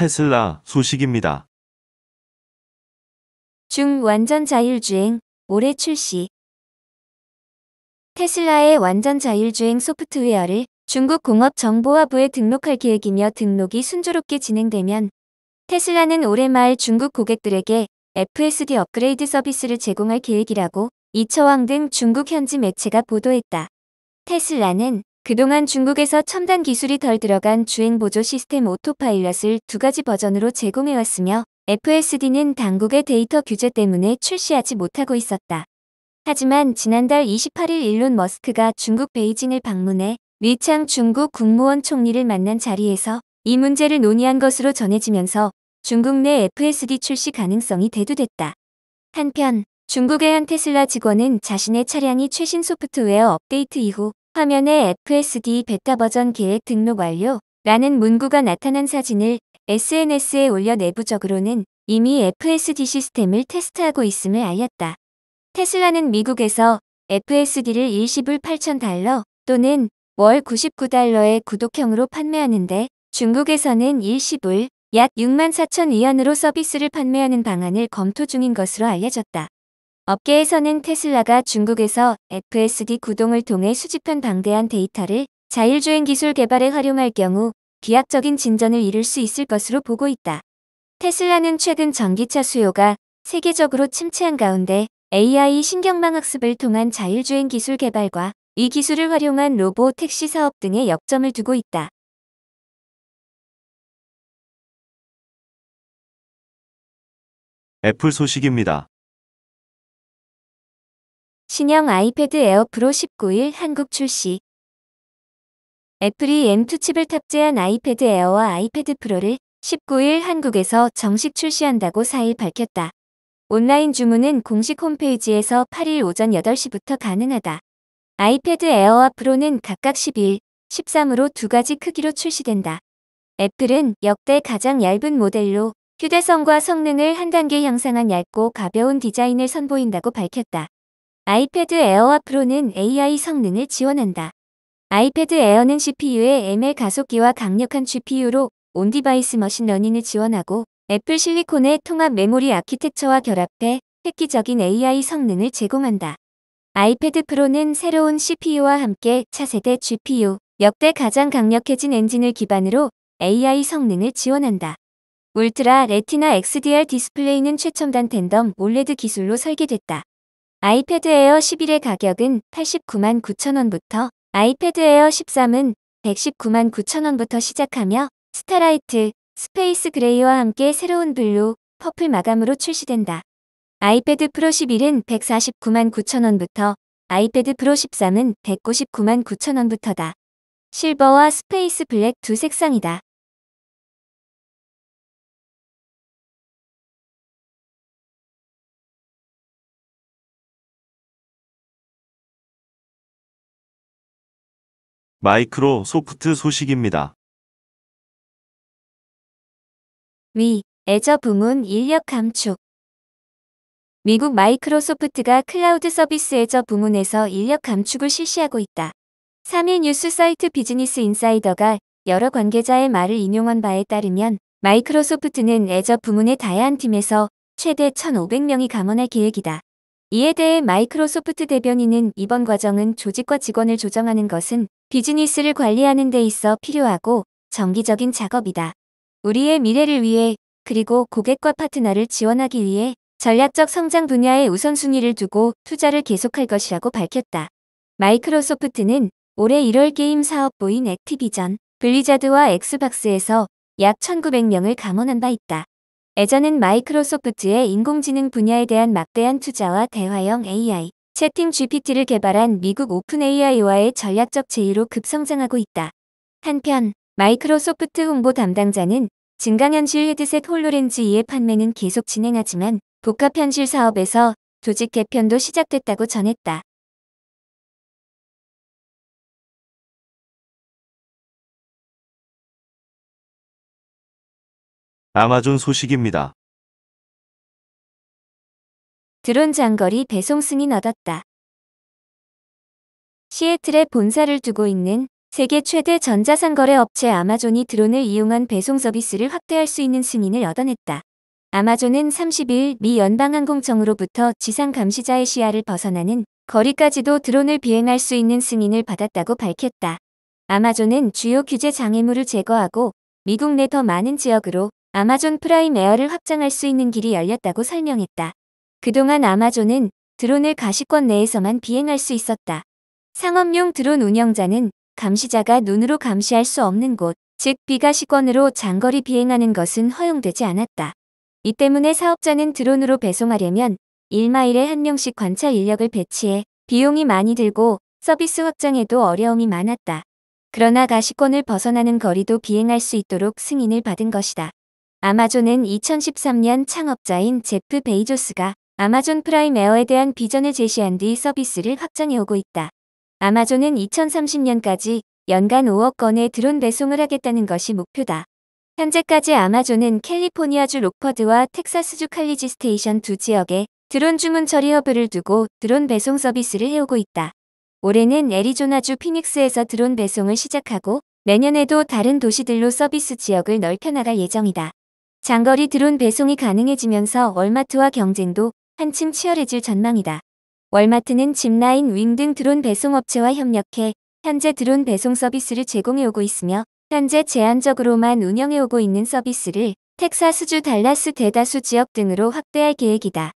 테슬라 소식입니다. 중 완전 자율주행 올해 출시 테슬라의 완전 자율주행 소프트웨어를 중국 공업정보화부에 등록할 계획이며 등록이 순조롭게 진행되면 테슬라는 올해 말 중국 고객들에게 FSD 업그레이드 서비스를 제공할 계획이라고 이처왕 등 중국 현지 매체가 보도했다. 테슬라는 그동안 중국에서 첨단 기술이 덜 들어간 주행 보조 시스템 오토파일럿을 두 가지 버전으로 제공해왔으며 FSD는 당국의 데이터 규제 때문에 출시하지 못하고 있었다. 하지만 지난달 28일 일론 머스크가 중국 베이징을 방문해 리창 중국 국무원 총리를 만난 자리에서 이 문제를 논의한 것으로 전해지면서 중국 내 FSD 출시 가능성이 대두됐다. 한편 중국의 한 테슬라 직원은 자신의 차량이 최신 소프트웨어 업데이트 이후 화면에 FSD 베타 버전 계획 등록 완료 라는 문구가 나타난 사진을 SNS에 올려 내부적으로는 이미 FSD 시스템을 테스트하고 있음을 알렸다. 테슬라는 미국에서 FSD를 일시불 8 0달러 또는 월 99달러의 구독형으로 판매하는데 중국에서는 일시불 약6 4 0위안으로 서비스를 판매하는 방안을 검토 중인 것으로 알려졌다. 업계에서는 테슬라가 중국에서 FSD 구동을 통해 수집한 방대한 데이터를 자율주행 기술 개발에 활용할 경우 기하적인 진전을 이룰 수 있을 것으로 보고 있다. 테슬라는 최근 전기차 수요가 세계적으로 침체한 가운데 AI 신경망 학습을 통한 자율주행 기술 개발과 이 기술을 활용한 로보 택시 사업 등에 역점을 두고 있다. 애플 소식입니다. 신형 아이패드 에어 프로 19일 한국 출시 애플이 M2 칩을 탑재한 아이패드 에어와 아이패드 프로를 19일 한국에서 정식 출시한다고 4일 밝혔다. 온라인 주문은 공식 홈페이지에서 8일 오전 8시부터 가능하다. 아이패드 에어와 프로는 각각 12일, 13으로 두 가지 크기로 출시된다. 애플은 역대 가장 얇은 모델로 휴대성과 성능을 한 단계 향상한 얇고 가벼운 디자인을 선보인다고 밝혔다. 아이패드 에어와 프로는 AI 성능을 지원한다. 아이패드 에어는 c p u 에 ML 가속기와 강력한 GPU로 온디바이스 머신러닝을 지원하고 애플 실리콘의 통합 메모리 아키텍처와 결합해 획기적인 AI 성능을 제공한다. 아이패드 프로는 새로운 CPU와 함께 차세대 GPU, 역대 가장 강력해진 엔진을 기반으로 AI 성능을 지원한다. 울트라 레티나 XDR 디스플레이는 최첨단 텐덤 올레드 기술로 설계됐다. 아이패드 에어 11의 가격은 89만 9천원부터 아이패드 에어 13은 119만 9천원부터 시작하며 스타라이트, 스페이스 그레이와 함께 새로운 블루, 퍼플 마감으로 출시된다. 아이패드 프로 11은 149만 9천원부터 아이패드 프로 13은 199만 9천원부터다. 실버와 스페이스 블랙 두 색상이다. 마이크로소프트 소식입니다. 위, 애저 부문 인력 감축 미국 마이크로소프트가 클라우드 서비스 애저 부문에서 인력 감축을 실시하고 있다. 3일 뉴스 사이트 비즈니스 인사이더가 여러 관계자의 말을 인용한 바에 따르면 마이크로소프트는 애저 부문의 다양한 팀에서 최대 1,500명이 감원할 계획이다. 이에 대해 마이크로소프트 대변인은 이번 과정은 조직과 직원을 조정하는 것은 비즈니스를 관리하는 데 있어 필요하고 정기적인 작업이다. 우리의 미래를 위해 그리고 고객과 파트너를 지원하기 위해 전략적 성장 분야의 우선순위를 두고 투자를 계속할 것이라고 밝혔다. 마이크로소프트는 올해 1월 게임 사업부인 액티비전, 블리자드와 엑스박스에서 약 1900명을 감원한 바 있다. 애저는 마이크로소프트의 인공지능 분야에 대한 막대한 투자와 대화형 AI, 채팅 GPT를 개발한 미국 오픈 AI와의 전략적 제의로 급성장하고 있다. 한편 마이크로소프트 홍보 담당자는 증강현실 헤드셋 홀로렌즈 2의 판매는 계속 진행하지만 복합현실 사업에서 조직 개편도 시작됐다고 전했다. 아마존 소식입니다. 드론 장거리 배송 승인 얻었다. 시애틀에 본사를 두고 있는 세계 최대 전자상거래 업체 아마존이 드론을 이용한 배송 서비스를 확대할 수 있는 승인을 얻어냈다. 아마존은 30일 미 연방항공청으로부터 지상 감시자의 시야를 벗어나는 거리까지도 드론을 비행할 수 있는 승인을 받았다고 밝혔다. 아마존은 주요 규제 장애물을 제거하고 미국 내 더 많은 지역으로 아마존 프라임 에어를 확장할 수 있는 길이 열렸다고 설명했다. 그동안 아마존은 드론을 가시권 내에서만 비행할 수 있었다. 상업용 드론 운영자는 감시자가 눈으로 감시할 수 없는 곳, 즉 비가시권으로 장거리 비행하는 것은 허용되지 않았다. 이 때문에 사업자는 드론으로 배송하려면 1마일에 한 명씩 관찰 인력을 배치해 비용이 많이 들고 서비스 확장에도 어려움이 많았다. 그러나 가시권을 벗어나는 거리도 비행할 수 있도록 승인을 받은 것이다. 아마존은 2013년 창업자인 제프 베이조스가 아마존 프라임 에어에 대한 비전을 제시한 뒤 서비스를 확장해오고 있다. 아마존은 2030년까지 연간 5억 건의 드론 배송을 하겠다는 것이 목표다. 현재까지 아마존은 캘리포니아주 록퍼드와 텍사스주 칼리지 스테이션 두 지역에 드론 주문 처리 허브를 두고 드론 배송 서비스를 해오고 있다. 올해는 애리조나주 피닉스에서 드론 배송을 시작하고 내년에도 다른 도시들로 서비스 지역을 넓혀나갈 예정이다. 장거리 드론 배송이 가능해지면서 월마트와 경쟁도 한층 치열해질 전망이다. 월마트는 짚라인, 윙 등 드론 배송 업체와 협력해 현재 드론 배송 서비스를 제공해오고 있으며 현재 제한적으로만 운영해오고 있는 서비스를 텍사스주 달라스 대다수 지역 등으로 확대할 계획이다.